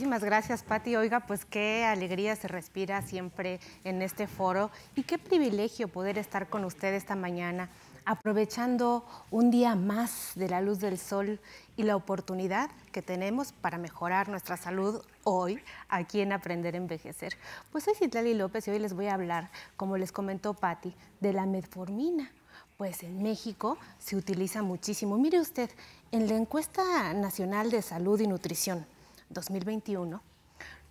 Muchísimas gracias, Patti. Oiga, pues qué alegría se respira siempre en este foro y qué privilegio poder estar con usted esta mañana, aprovechando un día más de la luz del sol y la oportunidad que tenemos para mejorar nuestra salud hoy aquí en Aprender a Envejecer. Pues soy Citlali López y hoy les voy a hablar, como les comentó Patti, de la metformina pues en México se utiliza muchísimo. Mire usted, en la encuesta nacional de salud y nutrición 2021,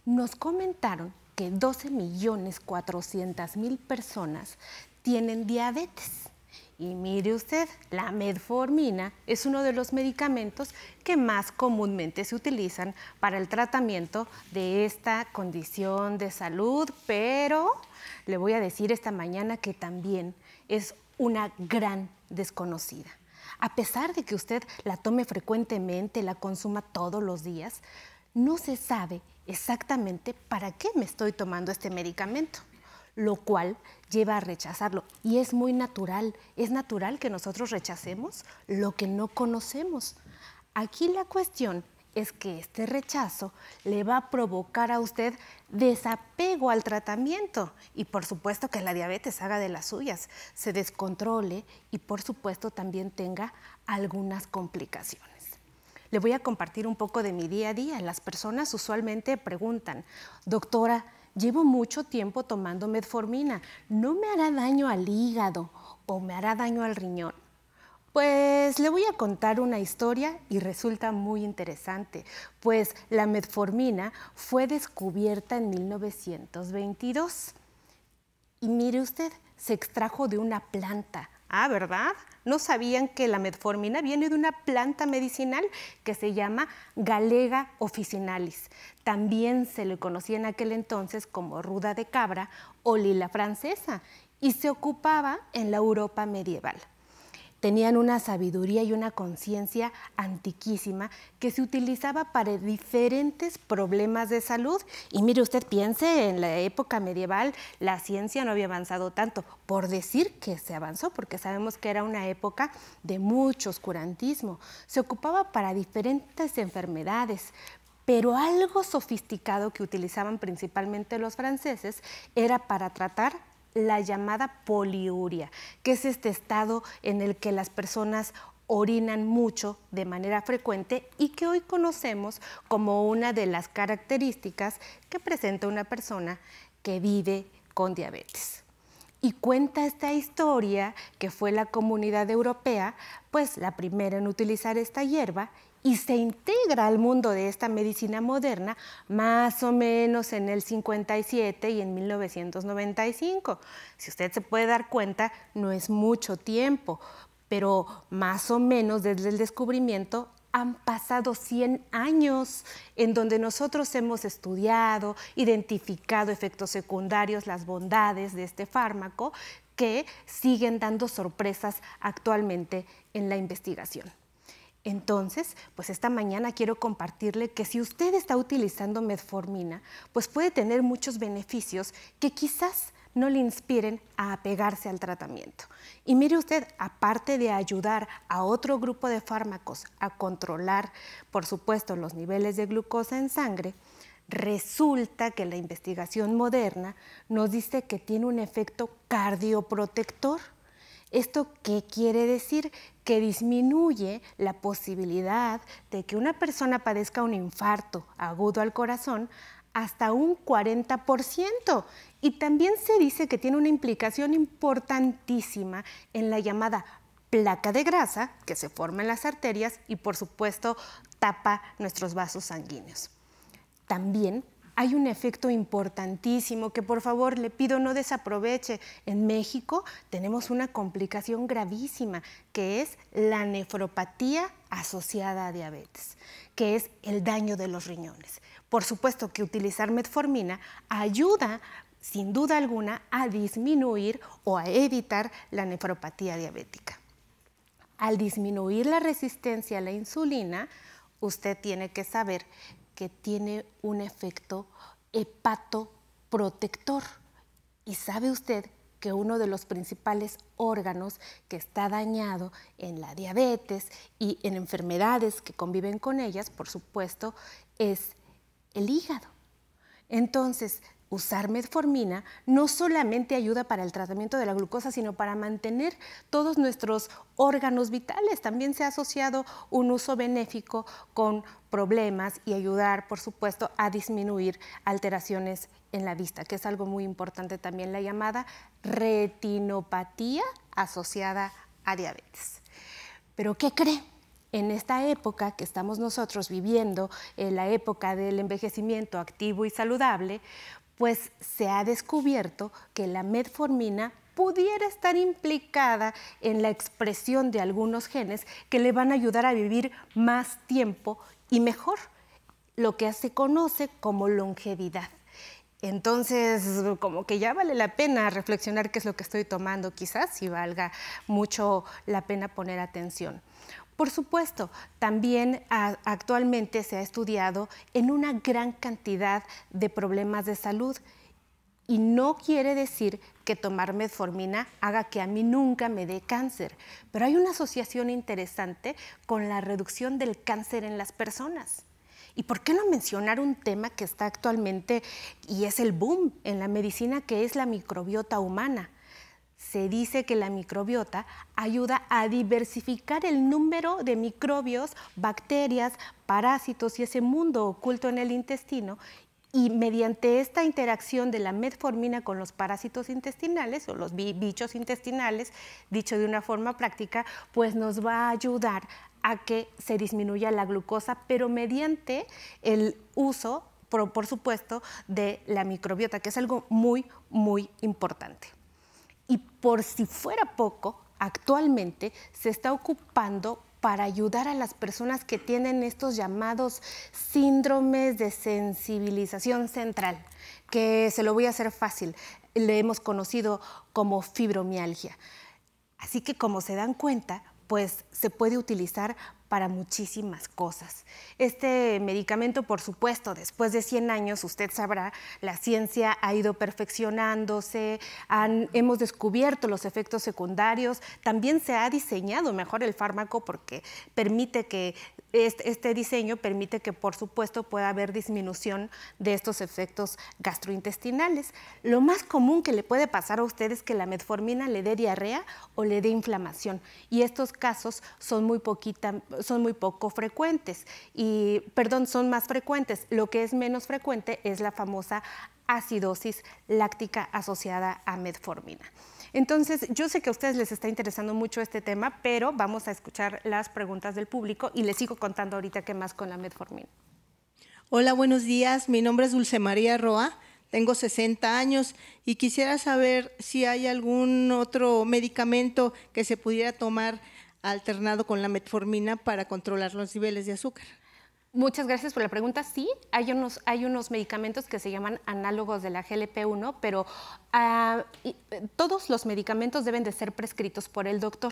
nos comentaron que 12 millones 400 mil personas tienen diabetes. Y mire usted, la metformina es uno de los medicamentos que más comúnmente se utilizan para el tratamiento de esta condición de salud, pero le voy a decir esta mañana que también es una gran desconocida. A pesar de que usted la tome frecuentemente, la consuma todos los días, no se sabe exactamente para qué me estoy tomando este medicamento, lo cual lleva a rechazarlo. Y es muy natural, es natural que nosotros rechacemos lo que no conocemos. Aquí la cuestión es que este rechazo le va a provocar a usted desapego al tratamiento y por supuesto que la diabetes haga de las suyas, se descontrole y por supuesto también tenga algunas complicaciones. Le voy a compartir un poco de mi día a día. Las personas usualmente preguntan, doctora, llevo mucho tiempo tomando metformina, ¿no me hará daño al hígado o me hará daño al riñón? Pues le voy a contar una historia y resulta muy interesante, pues la metformina fue descubierta en 1922. Y mire usted, se extrajo de una planta, Ah, ¿verdad? No sabían que la metformina viene de una planta medicinal que se llama Galega officinalis. También se le conocía en aquel entonces como ruda de cabra o lila francesa y se ocupaba en la Europa medieval tenían una sabiduría y una conciencia antiquísima que se utilizaba para diferentes problemas de salud. Y mire usted, piense, en la época medieval la ciencia no había avanzado tanto, por decir que se avanzó, porque sabemos que era una época de mucho oscurantismo. Se ocupaba para diferentes enfermedades, pero algo sofisticado que utilizaban principalmente los franceses era para tratar la llamada poliuria, que es este estado en el que las personas orinan mucho de manera frecuente y que hoy conocemos como una de las características que presenta una persona que vive con diabetes. Y cuenta esta historia que fue la comunidad europea, pues la primera en utilizar esta hierba y se integra al mundo de esta medicina moderna más o menos en el 57 y en 1995. Si usted se puede dar cuenta, no es mucho tiempo, pero más o menos desde el descubrimiento han pasado 100 años en donde nosotros hemos estudiado, identificado efectos secundarios, las bondades de este fármaco que siguen dando sorpresas actualmente en la investigación. Entonces, pues esta mañana quiero compartirle que si usted está utilizando metformina, pues puede tener muchos beneficios que quizás no le inspiren a apegarse al tratamiento. Y mire usted, aparte de ayudar a otro grupo de fármacos a controlar, por supuesto, los niveles de glucosa en sangre, resulta que la investigación moderna nos dice que tiene un efecto cardioprotector. ¿Esto qué quiere decir? Que disminuye la posibilidad de que una persona padezca un infarto agudo al corazón hasta un 40%. Y también se dice que tiene una implicación importantísima en la llamada placa de grasa que se forma en las arterias y por supuesto tapa nuestros vasos sanguíneos. También hay un efecto importantísimo que por favor le pido no desaproveche. En México tenemos una complicación gravísima que es la nefropatía asociada a diabetes, que es el daño de los riñones. Por supuesto que utilizar metformina ayuda sin duda alguna a disminuir o a evitar la nefropatía diabética. Al disminuir la resistencia a la insulina, usted tiene que saber que tiene un efecto hepatoprotector. Y sabe usted que uno de los principales órganos que está dañado en la diabetes y en enfermedades que conviven con ellas, por supuesto, es el hígado. Entonces, usar metformina no solamente ayuda para el tratamiento de la glucosa, sino para mantener todos nuestros órganos vitales. También se ha asociado un uso benéfico con problemas y ayudar, por supuesto, a disminuir alteraciones en la vista, que es algo muy importante también, la llamada retinopatía asociada a diabetes. Pero ¿qué cree? en esta época que estamos nosotros viviendo, en la época del envejecimiento activo y saludable, pues se ha descubierto que la metformina pudiera estar implicada en la expresión de algunos genes que le van a ayudar a vivir más tiempo y mejor, lo que se conoce como longevidad. Entonces, como que ya vale la pena reflexionar qué es lo que estoy tomando, quizás si valga mucho la pena poner atención. Por supuesto, también actualmente se ha estudiado en una gran cantidad de problemas de salud y no quiere decir que tomar metformina haga que a mí nunca me dé cáncer, pero hay una asociación interesante con la reducción del cáncer en las personas. ¿Y por qué no mencionar un tema que está actualmente y es el boom en la medicina, que es la microbiota humana? se dice que la microbiota ayuda a diversificar el número de microbios, bacterias, parásitos y ese mundo oculto en el intestino. Y mediante esta interacción de la metformina con los parásitos intestinales o los bichos intestinales, dicho de una forma práctica, pues nos va a ayudar a que se disminuya la glucosa, pero mediante el uso, por, supuesto, de la microbiota, que es algo muy, muy importante. Y por si fuera poco, actualmente se está ocupando para ayudar a las personas que tienen estos llamados síndromes de sensibilización central, que se lo voy a hacer fácil, le hemos conocido como fibromialgia. Así que como se dan cuenta, pues se puede utilizar para muchísimas cosas. Este medicamento, por supuesto, después de 100 años, usted sabrá, la ciencia ha ido perfeccionándose, hemos descubierto los efectos secundarios, también se ha diseñado mejor el fármaco porque permite que este, este, diseño permite que, por supuesto, pueda haber disminución de estos efectos gastrointestinales. Lo más común que le puede pasar a usted es que la metformina le dé diarrea o le dé inflamación. Y estos casos son muy, son muy poco frecuentes. Y, perdón, son más frecuentes. Lo que es menos frecuente es la famosa acidosis láctica asociada a metformina. Entonces, yo sé que a ustedes les está interesando mucho este tema, pero vamos a escuchar las preguntas del público y les sigo contando ahorita qué más con la metformina. Hola, buenos días. Mi nombre es Dulce María Roa. Tengo 60 años y quisiera saber si hay algún otro medicamento que se pudiera tomar alternado con la metformina para controlar los niveles de azúcar. Muchas gracias por la pregunta. Sí, hay unos, hay unos medicamentos que se llaman análogos de la GLP-1, pero ah, eh, todos los medicamentos deben de ser prescritos por el doctor.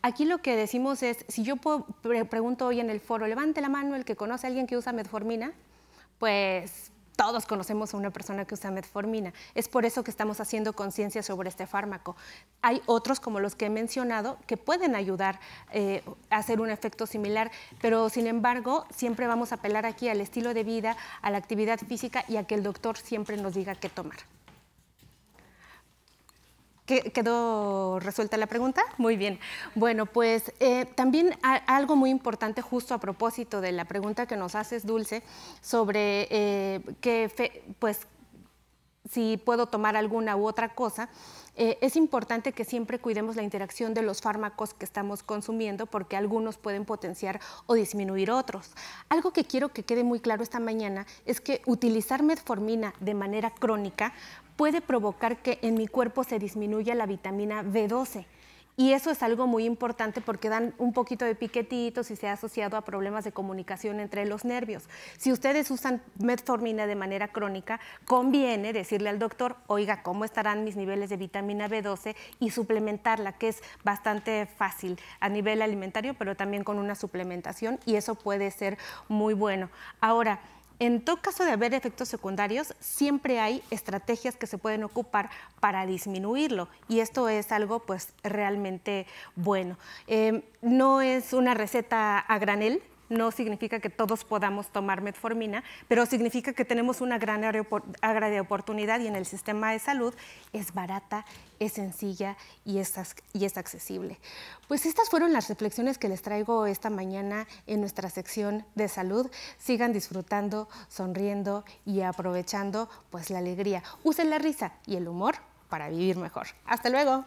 Aquí lo que decimos es, si yo pregunto hoy en el foro, levante la mano el que conoce a alguien que usa metformina, pues todos conocemos a una persona que usa metformina. Es por eso que estamos haciendo conciencia sobre este fármaco. Hay otros, como los que he mencionado, que pueden ayudar eh, a hacer un efecto similar, pero sin embargo, siempre vamos a apelar aquí al estilo de vida, a la actividad física y a que el doctor siempre nos diga qué tomar. ¿Quedó resuelta la pregunta? Muy bien. Bueno, pues eh, también algo muy importante justo a propósito de la pregunta que nos haces, Dulce, sobre eh, que, pues, si puedo tomar alguna u otra cosa, eh, es importante que siempre cuidemos la interacción de los fármacos que estamos consumiendo porque algunos pueden potenciar o disminuir otros. Algo que quiero que quede muy claro esta mañana es que utilizar metformina de manera crónica puede provocar que en mi cuerpo se disminuya la vitamina B12. Y eso es algo muy importante porque dan un poquito de piquetitos y se ha asociado a problemas de comunicación entre los nervios. Si ustedes usan metformina de manera crónica, conviene decirle al doctor, oiga, ¿cómo estarán mis niveles de vitamina B12? Y suplementarla, que es bastante fácil a nivel alimentario, pero también con una suplementación y eso puede ser muy bueno. Ahora, en todo caso de haber efectos secundarios, siempre hay estrategias que se pueden ocupar para disminuirlo y esto es algo pues realmente bueno. Em, no es una receta a granel, no significa que todos podamos tomar metformina, pero significa que tenemos una gran área de oportunidad y en el sistema de salud es barata, es sencilla y es, accesible. Pues estas fueron las reflexiones que les traigo esta mañana en nuestra sección de salud. Sigan disfrutando, sonriendo y aprovechando pues la alegría. Usen la risa y el humor para vivir mejor. Hasta luego.